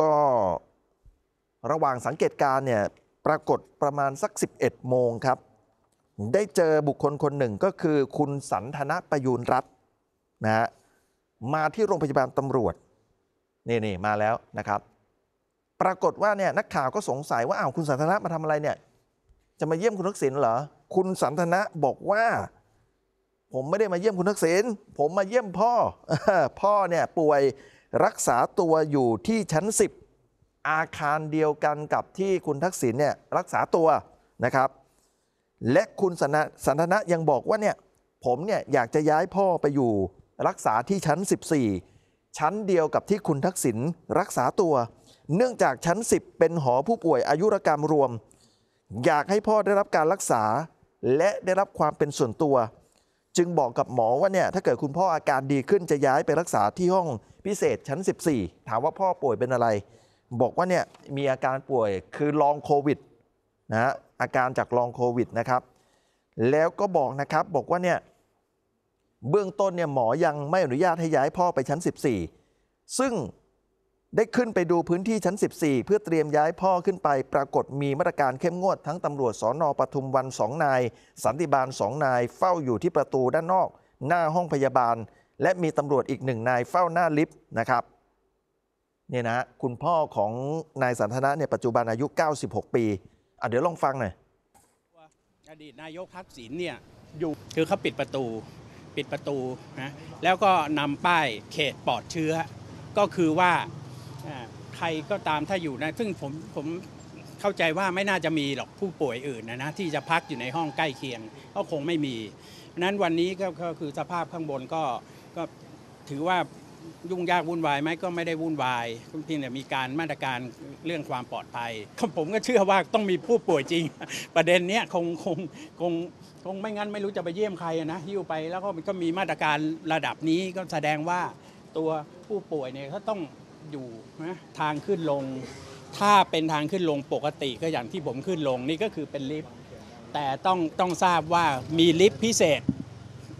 ก็ระหว่างสังเกตการเนี่ยปรากฏประมาณสัก 11โมงครับได้เจอบุคคลคนหนึ่งก็คือ คุณสันธนประยูนรัตน์นะฮะมาที่โรงพยาบาลตำรวจนี่นี่มาแล้วนะครับ ปรากฏว่าเนี่ยนักข่าวก็สงสัยว่าอ้าวคุณสันธนะมาทำอะไรเนี่ย จะมาเยี่ยมคุณทักษิณเหรอคุณสันธนะบอกว่า ผมไม่ได้มาเยี่ยมคุณทักษิณผมมาเยี่ยมพ่อพ่อเนี่ยป่วยรักษาตัวอยู่ที่ชั้น 10 อาคารเดียวกันกับที่คุณทักษิณเนี่ยรักษาตัวนะครับ และคุณสันนทนะยังบอกว่าเนี่ยผมเนี่ยอยากจะย้ายพ่อไปอยู่รักษาที่ชั้น 14 ชั้นเดียวกับที่คุณทักษิณรักษาตัว เนื่องจากชั้น 10 เป็นหอผู้ป่วยอายุรกรรมรวม อยากให้พ่อได้รับการรักษา และได้รับความเป็นส่วนตัวจึงบอกกับหมอว่าเนี่ยถ้าเกิดคุณพ่ออาการดีขึ้นจะย้ายไปรักษาที่ห้องพิเศษชั้น 14 ถามว่าพ่อป่วยเป็นอะไร บอกว่าเนี่ยมีอาการป่วยคือลองโควิดนะฮะอาการจากลองโควิดนะครับ แล้วก็บอกนะครับบอกว่าเนี่ยเบื้องต้นเนี่ยหมอยังไม่อนุญาตให้ย้ายพ่อไปชั้น 14 ซึ่งได้ขึ้นไปดูพื้นที่ชั้น 14 เพื่อเตรียมย้ายพ่อขึ้นไปปรากฏมีมาตรการเข้มงวดทั้งตำรวจสอนอปทุมวันสองนาย สันติบาลสองนายเฝ้าอยู่ที่ประตูด้านนอก หน้าห้องพยาบาล และมีตำรวจอีกหนึ่งนายเฝ้าหน้าลิฟต์นะครับเนี่ยนะ คุณพ่อของนายสันทนะเนี่ยปัจจุบันอายุ 96 ปีอ่ะเดี๋ยวลองฟังหน่อยอดีตนายกทักษิณเนี่ยอยู่คือเขาปิดประตูปิดประตูนะแล้วก็นำป้ายเขตปลอดเชื้อก็คือว่าใครก็ตามถ้าอยู่นะซึ่งผมผมเข้าใจว่าไม่น่าจะมีหรอกผู้ป่วยอื่นนะนะที่จะพักอยู่ในห้องใกล้เคียงก็คงไม่มีนั้นวันนี้ก็คือสภาพข้างบนก็ก็ถือว่ายุ่งยากวุ่นวายไหมก็ไม่ได้วุ่นวายเพียงแต่มีการมาตรการเรื่องความปลอดภัย ผมก็เชื่อว่าต้องมีผู้ป่วยจริง ประเด็นเนี้ยคงคงคงคงไม่งั้นไม่รู้จะไปเยี่ยมใครนะยิ้วไปแล้วก็มันก็มีมาตรการระดับนี้ก็แสดงว่า ตัวผู้ป่วยเนี่ยเขาต้องอยู่นะทางขึ้นลงถ้าเป็นทางขึ้นลงปกติก็อย่างที่ผมขึ้นลงนี่ก็คือเป็นลิฟต์แต่ต้องต้องทราบว่ามีลิฟต์พิเศษ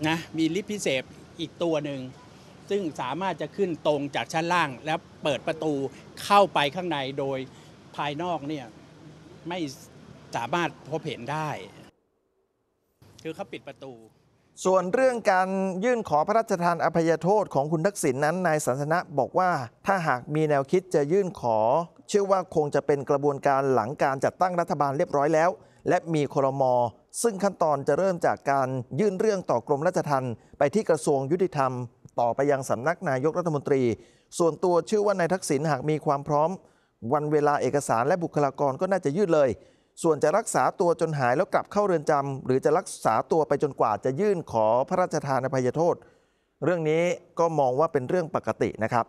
นะมีลิฟต์พิเศษอีกตัวหนึ่งซึ่งสามารถจะขึ้นตรงจากชั้นล่าง แล้วเปิดประตูเข้าไปข้างในโดยภายนอกเนี่ยไม่สามารถพบเห็นได้คือเขาปิดประตูส่วนเรื่องการยื่นขอพระราชทานอภัยโทษของคุณทักษิณนนั้น นายสันสนะ บอกว่าถ้าหากมีแนวคิดจะยื่นขอ เชื่อว่าคงจะเป็นกระบวนการหลังการจัดตั้งรัฐบาลเรียบร้อยแล้ว และมีครมอซึ่งขั้นตอนจะเริ่มจากการยื่นเรื่องต่อกรมราชทัณฑ์ไปที่กระทรวงยุติธรรม ต่อไปยังสำนักนายกรัฐมนตรี ส่วนตัวเชื่อว่านายทักษิณหากมีความพร้อม วันเวลาเอกสารและบุคลากรก็น่าจะยื่นเลยส่วนจะรักษาตัวจนหายแล้วกลับเข้าเรือนจำ หรือจะรักษาตัวไปจนกว่าจะยื่นขอพระราชทานอภัยโทษ เรื่องนี้ก็มองว่าเป็นเรื่องปกตินะครับ